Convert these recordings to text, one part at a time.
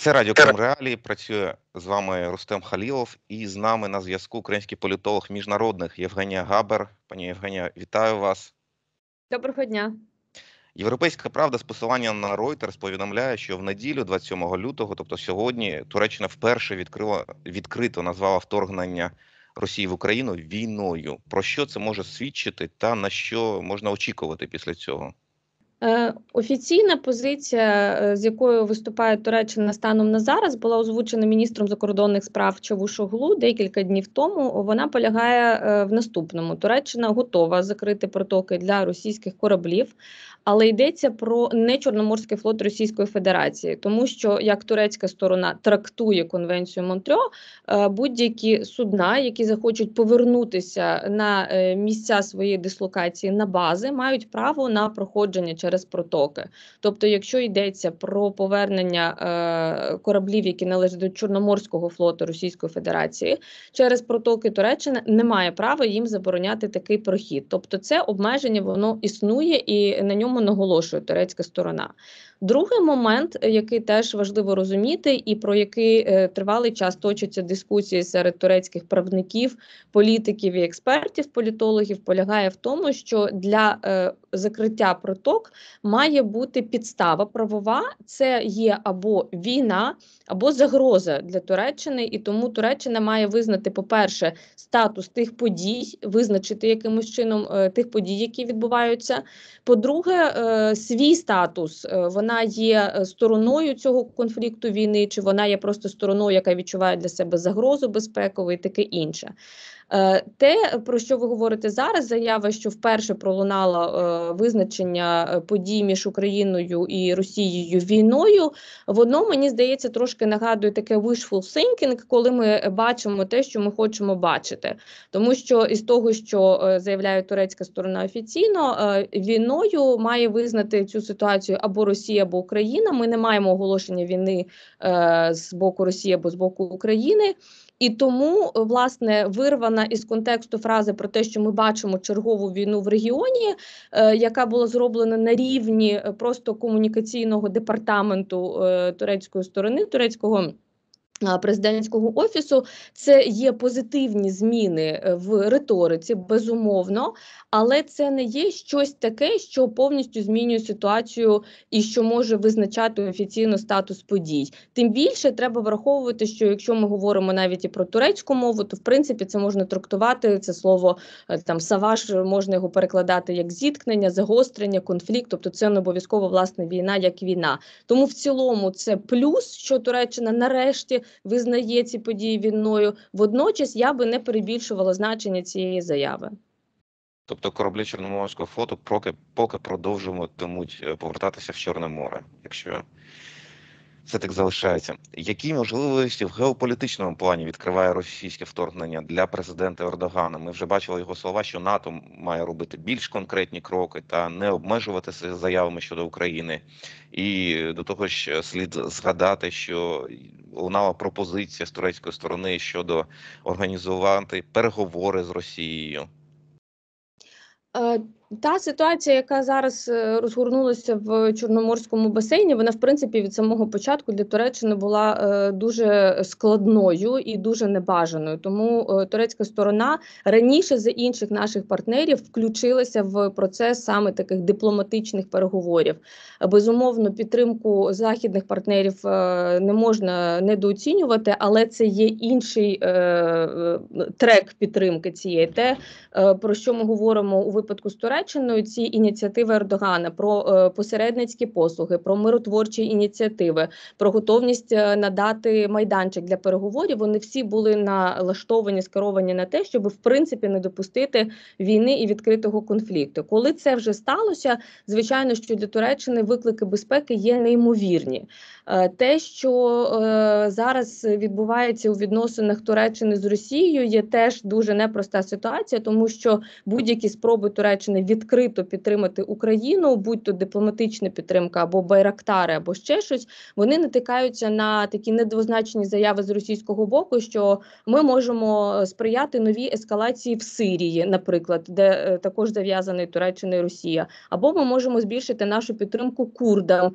Це радіо Крим Реалії. Працює з вами Рустем Халілов і з нами на зв'язку український політолог міжнародних Євгенія Габер. Пані Євгенія, вітаю вас. Доброго дня. Європейська правда з посилання на Reuters повідомляє, що в неділю, 27 лютого, тобто сьогодні, Туреччина вперше відкрила відкрито назвала вторгнення Росії в Україну війною. Про що це може свідчити, та на що можна очікувати після цього? Е, офіційна позиція, е, з якою виступає Туреччина станом на зараз, була озвучена міністром закордонних справ Чавушоглу декілька днів тому. Вона полягає е, в наступному: Туреччина готова закрити протоки для російських кораблів, але йдеться про не Чорноморський флот Російської Федерації, тому що як турецька сторона трактує конвенцію Монтрьо, е, будь-які судна, які захочуть повернутися на е, місця своєї дислокації на бази, мають право на проходження через протоки. Тобто, якщо йдеться про повернення е, кораблів, які належать до Чорноморського флоту Російської Федерації, через протоки Туреччина не має права їм забороняти такий прохід. Тобто, це обмеження воно існує і на ньому наголошує турецька сторона. Другий момент, е, який теж важливо розуміти, і про який е, тривалий час точаться дискусії серед турецьких правників, політиків і експертів, політологів, полягає в тому, що для е, закриття проток має бути підстава правова. Це є або війна, або загроза для Туреччини, і тому Туреччина має визнати, по-перше, статус тих подій, визначити якимось чином тих подій, які відбуваються. По-друге, свій статус вона вона є е, стороною цього конфлікту війни, чи вона є просто стороною, яка відчуває для себе загрозу безпекову і таке інше. Е, те, про що ви говорите зараз, заява, що вперше пролунала е, визначення е, подій між Україною і Росією війною, воно мені здається трошки нагадує таке wishful thinking, коли ми бачимо те, що ми хочемо бачити. Тому що із того, що заявляє турецька сторона офіційно, війною має визнати цю ситуацію або Росія, або Україна. Ми не маємо оголошення війни з боку Росії або з боку України. І тому е, власне вирвана із контексту фраза про те, що ми бачимо чергову війну в регіоні, е, яка була зроблена на рівні е, просто комунікаційного департаменту турецької сторони турецького. Президентського офісу це є позитивні зміни е, в риториці, безумовно, але це не є щось таке, що повністю змінює ситуацію і що може визначати офіційно статус подій. Тим більше треба враховувати, що якщо ми говоримо навіть і про турецьку мову, то в принципі це можна трактувати це слово е, там саваш, можна його перекладати як зіткнення, загострення, конфлікт. Тобто це не обов'язково власне війна як війна. Тому в цілому це плюс, що Туреччина нарешті визнає ці події війною. Водночас я би не перебільшувала значення цієї заяви. Тобто кораблі Чорноморського флоту поки поки продовжуватимуть е, повертатися в Чорне море, якщо все так залишається. Які можливості в геополітичному плані відкриває російське вторгнення для президента Ордогана? Ми вже бачили його слова, що НАТО має робити більш конкретні кроки та не обмежуватися заявами щодо України. І до того ж, слід згадати, що лунала пропозиція з турецької сторони щодо організувати переговори з Росією. Е, та ситуація, яка зараз е, розгорнулася в Чорноморському басейні, вона в принципі від самого початку для Туреччини була е, дуже складною і дуже небажаною. Тому е, турецька сторона раніше за інших наших партнерів включилася в процес саме таких дипломатичних переговорів. Безумовно, підтримку західних партнерів не можна недооцінювати, але це є інший трек підтримки цієї те, про що ми говоримо у випадку з Туреччиною. Туреччиною ці ініціативи Ердогана про е, посередницькі послуги, про миротворчі ініціативи, про готовність е, надати майданчик для переговорів. Вони всі були налаштовані, скеровані на те, щоб в принципі не допустити війни і відкритого конфлікту. Коли це вже сталося, звичайно, що для Туреччини виклики безпеки є неймовірні. Е, те, що зараз відбувається у відносинах Туреччини з Росією, є теж дуже непроста ситуація, тому що будь-які спроби Туреччини відкрито підтримати Україну, будь то дипломатична підтримка або байрактари, або ще щось, вони натикаються на такі недвозначні заяви з російського боку, що ми можемо е, сприяти новій ескалації в Сирії, наприклад, де е, також зав'язаний Туреччина і Росія, або ми можемо збільшити нашу підтримку курдам.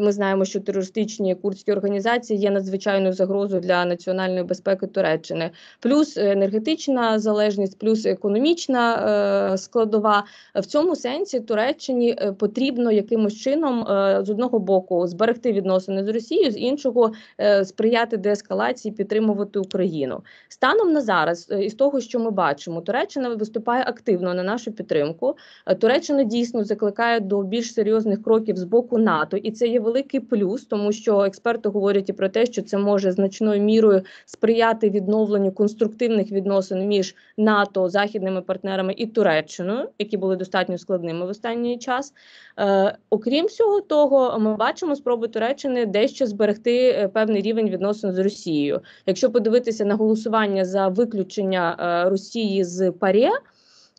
Ми знаємо, що терористичні курдські організації є надзвичайною загрозою для національної безпеки Туреччини, плюс е, енергетична залежність, плюс економічна складова. В цьому сенсі Туреччині е, потрібно якимось чином е, з одного боку зберегти відносини з Росією, з іншого е, сприяти деескалації, підтримувати Україну. Станом на зараз, із того, що ми бачимо, Туреччина виступає активно на нашу підтримку. Туреччина дійсно закликає до більш серйозних кроків з боку НАТО, і це є великий плюс, тому що експерти говорять і про те, що це може значною мірою сприяти відновленню конструктивних відносин між НАТО західними партнерами і Туреччиною, які були були достатньо складними в останній час. Е, Окрім всього того, ми бачимо спроби Туреччини дещо зберегти е, певний рівень відносин з Росією. Якщо подивитися на голосування за виключення е, Росії з ПАРЄ,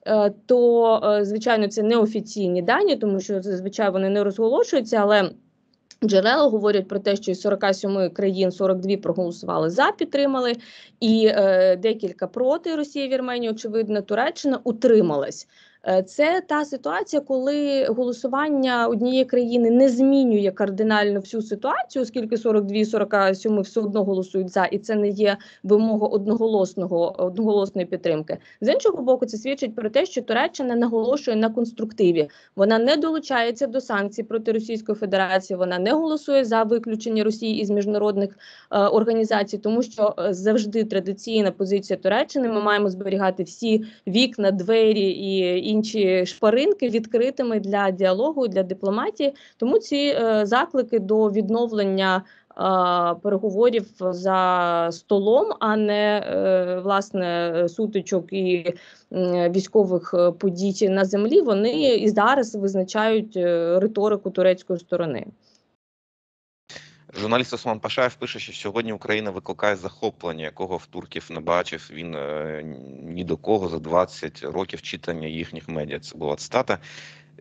е, то е, звичайно це неофіційні дані, тому що зазвичай вони не розголошуються, але Джерела говорять про те, що із 47 країн 42 проголосували за, підтримали, і е, декілька проти Росії, Вірменії, очевидно, Туреччина утрималась Е, це та ситуація, коли голосування однієї країни не змінює кардинально всю ситуацію, оскільки 42 і 47 все одно голосують за, і це не є вимога одноголосного одноголосної підтримки. З іншого боку, це свідчить про те, що Туреччина наголошує на конструктиві. Вона не долучається до санкцій проти Російської Федерації. Вона не голосує за виключення Росії із міжнародних е, організацій, тому що е, завжди традиційна позиція Туреччини. Ми маємо зберігати всі вікна, двері і інші інші шпаринки відкритими для діалогу, для дипломатії. Тому ці е, заклики до відновлення. Переговорів за столом, а не е, власне сутичок і військових подій на землі. Вони і зараз визначають е, риторику турецької сторони. Журналіст Осман Пашаєв пише, що сьогодні Україна викликає захоплення, якого в турків не бачив він е, ні до кого за 20 років читання їхніх медіа. Це була цитата.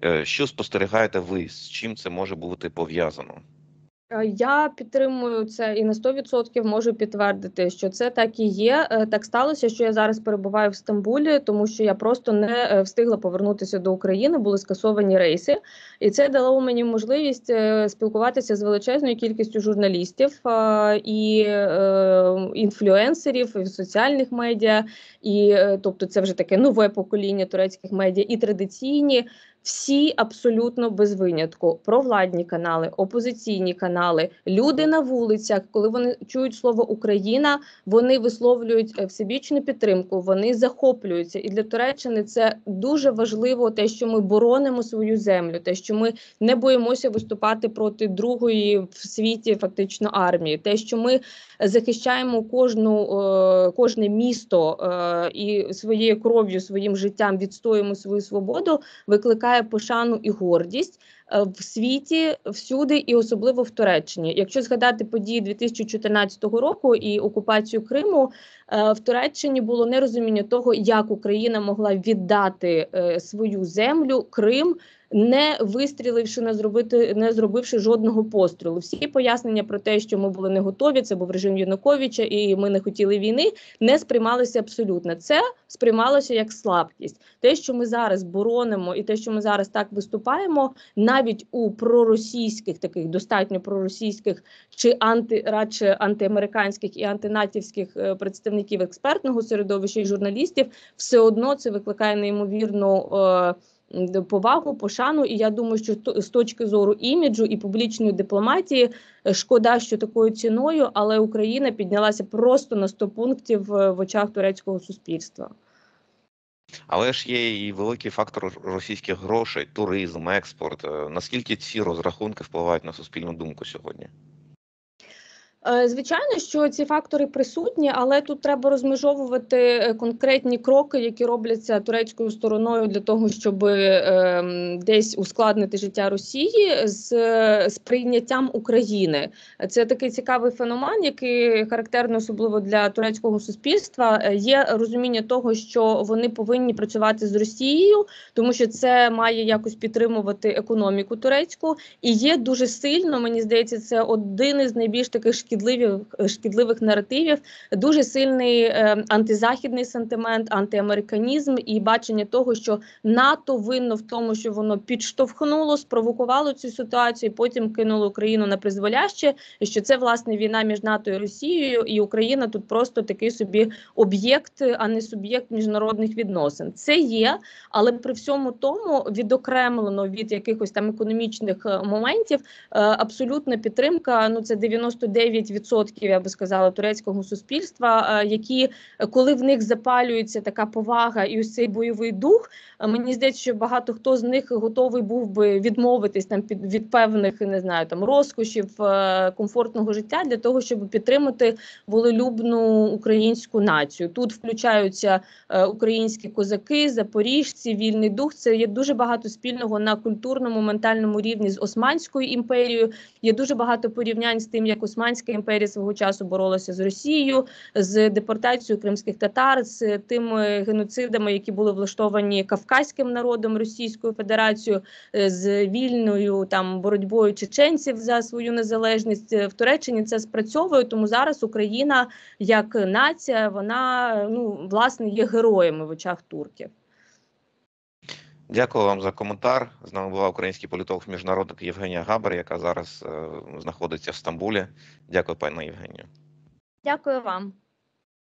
Е, що спостерігаєте ви з чим це може бути пов'язано? Е, я підтримую це і на 100% можу підтвердити, що це так і є. Е, так сталося, що я зараз перебуваю в Стамбулі, тому що я просто не е, встигла повернутися до України, були скасовані рейси, і це дало мені можливість спілкуватися з величезною кількістю журналістів і інфлюенсерів і в соціальних медіа, і тобто, це вже таке нове покоління турецьких медіа і традиційні всі абсолютно без винятку провладні канали, опозиційні канали, люди на вулицях, коли вони чують слово Україна, вони висловлюють е, всебічну підтримку, вони захоплюються. І для Туреччини це дуже важливо, те, що ми боронимо свою землю, те, що ми не боїмося виступати проти другої в світі, фактично армії, те, що ми захищаємо кожну е, кожне місто е, і своєю кров'ю, своїм життям відстоюємо свою свободу, викликає викликає пошану і гордість, Е, в світі всюди, і особливо в Туреччині. Якщо згадати події 2014 року і окупацію Криму, е, в Туреччині було нерозуміння того, як Україна могла віддати е, свою землю Крим. Не вистріливши, не зробити, не зробивши жодного пострілу. Всі пояснення про те, що ми були не готові, це був режим Януковича, і ми не хотіли війни, не сприймалися абсолютно. Це сприймалося як слабкість. Те, що ми зараз боронимо, і те, що ми зараз так виступаємо, на навіть у проросійських таких достатньо проросійських чи анти радше антиамериканських і антинатівських е, представників експертного середовища і журналістів, все одно це викликає неймовірно. Е, повагу, пошану, і я думаю, що з точки зору іміджу і публічної дипломатії е, шкода, що такою ціною, але Україна піднялася просто на 100 пунктів в очах турецького суспільства. Але ж є і великий фактор російських грошей, туризм, експорт. Е, наскільки ці розрахунки впливають на суспільну думку сьогодні? Е, звичайно, що ці фактори присутні, але тут треба розмежовувати е, конкретні кроки, які робляться турецькою стороною для того, щоб е, десь ускладнити життя Росії з сприйняттям України. Це такий цікавий феномен, який характерний особливо для турецького суспільства. Є розуміння того, що вони повинні працювати з Росією, тому що це має якось підтримувати економіку турецьку, і є дуже сильно. Мені здається, це один із найбільш таких шкіл шкідливих е, шкідливих наративів, дуже сильний е, антизахідний сантимент антиамериканізм і бачення того, що НАТО винно в тому, що воно підштовхнуло, спровокувало цю ситуацію, і потім кинуло Україну на призволяще, і що це власне війна між НАТО і Росією, і Україна тут просто такий собі об'єкт, а не суб'єкт міжнародних відносин. Це є, але при всьому тому відокремлено від якихось там економічних е, моментів абсолютна підтримка. Ну це 99 70%, я би сказала, турецького суспільства, е, які коли в них запалюється така повага і ось цей бойовий дух, е, мені здається, що багато хто з них готовий був би відмовитись там під від певних не знаю там розкошів е, комфортного життя для того, щоб підтримати волелюбну українську націю. Тут включаються українські козаки, запоріжці, вільний дух. Це є дуже багато спільного на культурному ментальному рівні з Османською імперією. Є дуже багато порівнянь з тим, як Османська. Османська імперія свого часу боролася з Росією, з депортацією кримських татар, з тими геноцидами, які були влаштовані кавказьким народом Російською Федерацією, е, з вільною там боротьбою чеченців за свою незалежність е, в Туреччині. Це спрацьовує. Тому зараз Україна як нація, вона ну власне є героями в очах турків. Дякую вам за коментар. З нами була український політолог міжнародник Євгенія Габар, яка зараз е, знаходиться в Стамбулі. Дякую, пане Євгенію. Дякую вам.